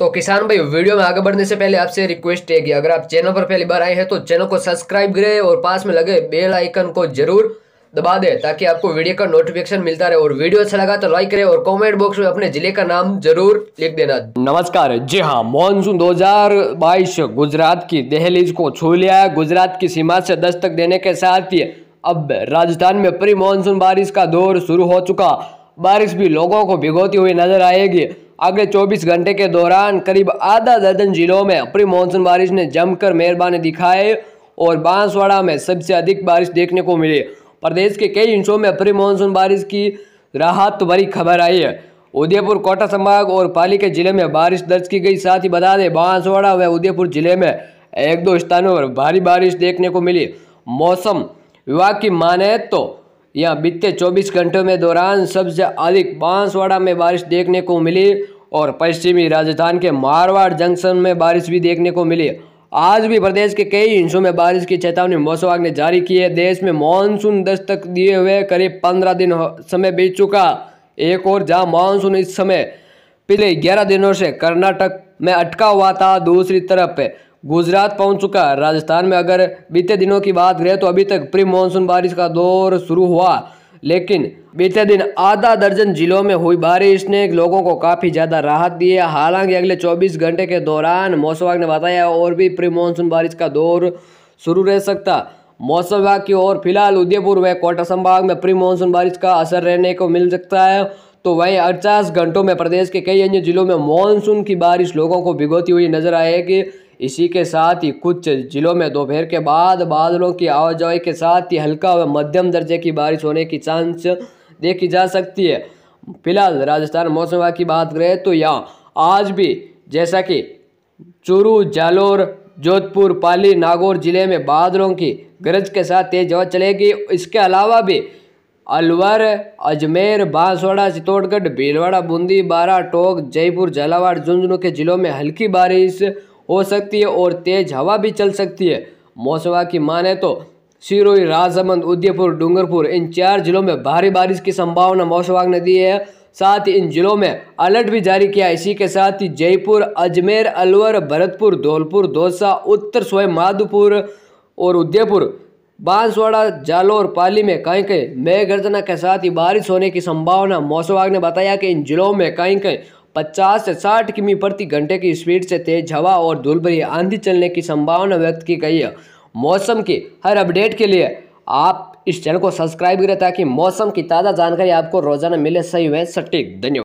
तो किसान भाई वीडियो में आगे बढ़ने से पहले आपसे रिक्वेस्ट है कि अगर आप चैनल पर पहली बार आए हैं तो चैनल को सब्सक्राइब करें और पास में लगे बेल आइकन को जरूर दबा दें ताकि आपको वीडियो का नोटिफिकेशन मिलता रहे और वीडियो अच्छा लगा तो लाइक करें और कमेंट बॉक्स में अपने जिले का नाम जरूर लिख देना नमस्कार जी हाँ मानसून दो गुजरात की दहलीज को छू लिया है गुजरात की सीमा से दस्तक देने के साथ ही अब राजस्थान में प्री मानसून बारिश का दौर शुरू हो चुका बारिश भी लोगों को भिगोती हुई नजर आएगी अगले 24 घंटे के दौरान करीब आधा दर्जन जिलों में प्री मानसून बारिश ने जमकर मेहरबानी दिखाई और बांसवाड़ा में सबसे अधिक बारिश देखने को मिली प्रदेश के कई हिस्सों में अपनी मानसून बारिश की राहत भरी खबर आई है उदयपुर कोटा संभाग और पाली के जिले में बारिश दर्ज की गई साथ ही बता दें बांसवाड़ा व उदयपुर जिले में एक दो स्थानों पर भारी बारिश देखने को मिली मौसम विभाग की माने तो यहाँ बीते 24 घंटों में दौरान सबसे अधिक बांसवाड़ा में बारिश देखने को मिली और पश्चिमी राजस्थान के मारवाड़ जंक्शन में बारिश भी देखने को मिली आज भी प्रदेश के कई हिस्सों में बारिश की चेतावनी मौसम विभाग ने जारी की है देश में मानसून दस्तक दिए हुए करीब पंद्रह दिन समय बीत चुका एक और जहां मानसून इस समय पिछले ग्यारह दिनों से कर्नाटक में अटका हुआ था दूसरी तरफ गुजरात पहुंच चुका राजस्थान में अगर बीते दिनों की बात करें तो अभी तक प्री मानसून बारिश का दौर शुरू हुआ लेकिन बीते दिन आधा दर्जन जिलों में हुई बारिश ने लोगों को काफ़ी ज़्यादा राहत दी है हालांकि अगले 24 घंटे के दौरान मौसम विभाग ने बताया और भी प्री मानसून बारिश का दौर शुरू रह सकता मौसम विभाग की ओर फिलहाल उदयपुर व कोटा संभाग में प्री मानसून बारिश का असर रहने को मिल सकता है तो वहीं अड़चास घंटों में प्रदेश के कई अन्य जिलों में मानसून की बारिश लोगों को भिगोती हुई नजर आएगी इसी के साथ ही कुछ ज़िलों में दोपहर के बाद बादलों की आवाजाही के साथ ही हल्का व मध्यम दर्जे की बारिश होने की चांस देखी जा सकती है फिलहाल राजस्थान मौसम विभाग की बात करें तो यहाँ आज भी जैसा कि चूरू जालोर जोधपुर पाली नागौर जिले में बादलों की गरज के साथ तेज हवा चलेगी इसके अलावा भी अलवर अजमेर बांसवाड़ा चित्तौड़गढ़ भीलवाड़ा बूंदी बारा टोंक जयपुर झालावाड़ झुंझुनू के जिलों में हल्की बारिश हो सकती है और तेज़ हवा भी चल सकती है मौसम की माने तो सिरोही राजसमंद उदयपुर डूंगरपुर इन चार जिलों में भारी बारिश की संभावना मौसम ने दी है साथ ही इन जिलों में अलर्ट भी जारी किया इसी के साथ ही जयपुर अजमेर अलवर भरतपुर धौलपुर दौसा उत्तर सोए माधोपुर और उदयपुर बांसवाड़ा जालौर पाली में कहीं कहीं मेघ गर्जना के साथ ही बारिश होने की संभावना मौसम विभाग ने बताया कि इन जिलों में कहीं कहीं 50 से 60 किमी प्रति घंटे की स्पीड से तेज हवा और धूल भरी आंधी चलने की संभावना व्यक्त की गई है मौसम की हर अपडेट के लिए आप इस चैनल को सब्सक्राइब करें ताकि मौसम की ताज़ा जानकारी आपको रोजाना मिले सही व सटीक धन्यवाद